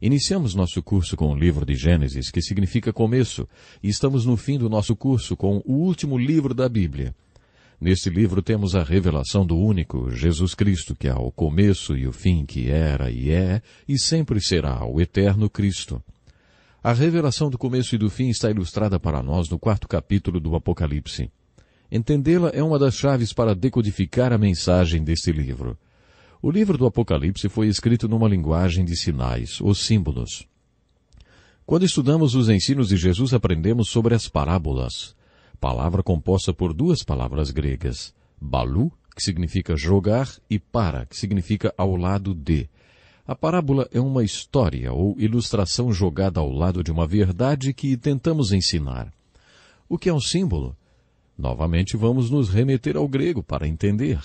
Iniciamos nosso curso com o livro de Gênesis, que significa começo, e estamos no fim do nosso curso com o último livro da Bíblia. Neste livro temos a revelação do único, Jesus Cristo, que é o começo e o fim, que era e é, e sempre será o eterno Cristo. A revelação do começo e do fim está ilustrada para nós no quarto capítulo do Apocalipse. Entendê-la é uma das chaves para decodificar a mensagem deste livro. O livro do Apocalipse foi escrito numa linguagem de sinais, ou símbolos. Quando estudamos os ensinos de Jesus, aprendemos sobre as parábolas, palavra composta por duas palavras gregas, balu, que significa jogar, e para, que significa ao lado de. A parábola é uma história ou ilustração jogada ao lado de uma verdade que tentamos ensinar. O que é um símbolo? Novamente vamos nos remeter ao grego para entender.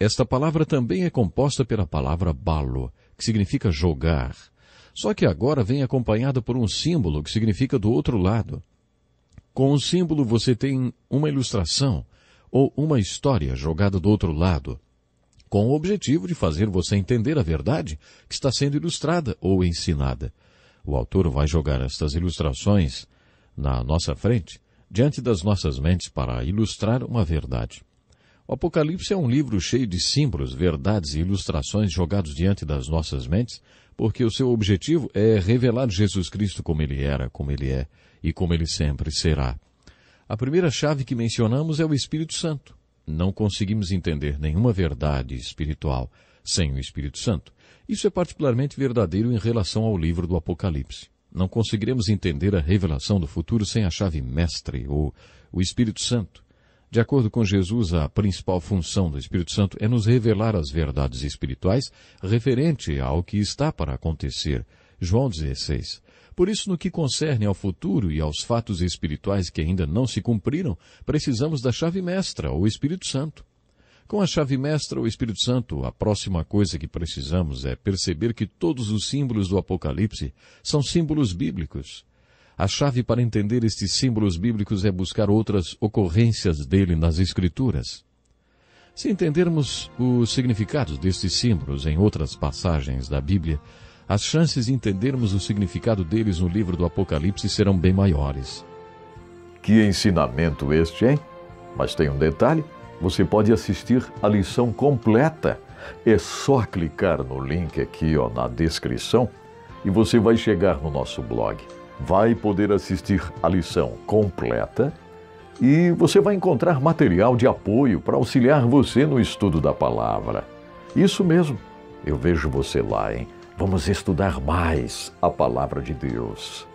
Esta palavra também é composta pela palavra balo, que significa jogar. Só que agora vem acompanhada por um símbolo que significa do outro lado. Com o símbolo você tem uma ilustração ou uma história jogada do outro lado, com o objetivo de fazer você entender a verdade que está sendo ilustrada ou ensinada. O autor vai jogar estas ilustrações na nossa frente, diante das nossas mentes, para ilustrar uma verdade. O Apocalipse é um livro cheio de símbolos, verdades e ilustrações jogados diante das nossas mentes, porque o seu objetivo é revelar Jesus Cristo como ele era, como ele é e como ele sempre será. A primeira chave que mencionamos é o Espírito Santo. Não conseguimos entender nenhuma verdade espiritual sem o Espírito Santo. Isso é particularmente verdadeiro em relação ao livro do Apocalipse. Não conseguiremos entender a revelação do futuro sem a chave mestre ou o Espírito Santo. De acordo com Jesus, a principal função do Espírito Santo é nos revelar as verdades espirituais referente ao que está para acontecer. João 16. Por isso, no que concerne ao futuro e aos fatos espirituais que ainda não se cumpriram, precisamos da chave mestra, o Espírito Santo. Com a chave mestra, o Espírito Santo, a próxima coisa que precisamos é perceber que todos os símbolos do Apocalipse são símbolos bíblicos. A chave para entender estes símbolos bíblicos é buscar outras ocorrências dele nas Escrituras. Se entendermos os significados destes símbolos em outras passagens da Bíblia, as chances de entendermos o significado deles no livro do Apocalipse serão bem maiores. Que ensinamento este, hein? Mas tem um detalhe: você pode assistir a lição completa. É só clicar no link aqui ó, na descrição e você vai chegar no nosso blog vai poder assistir a lição completa e você vai encontrar material de apoio para auxiliar você no estudo da palavra. Isso mesmo, eu vejo você lá, hein? Vamos estudar mais a palavra de Deus.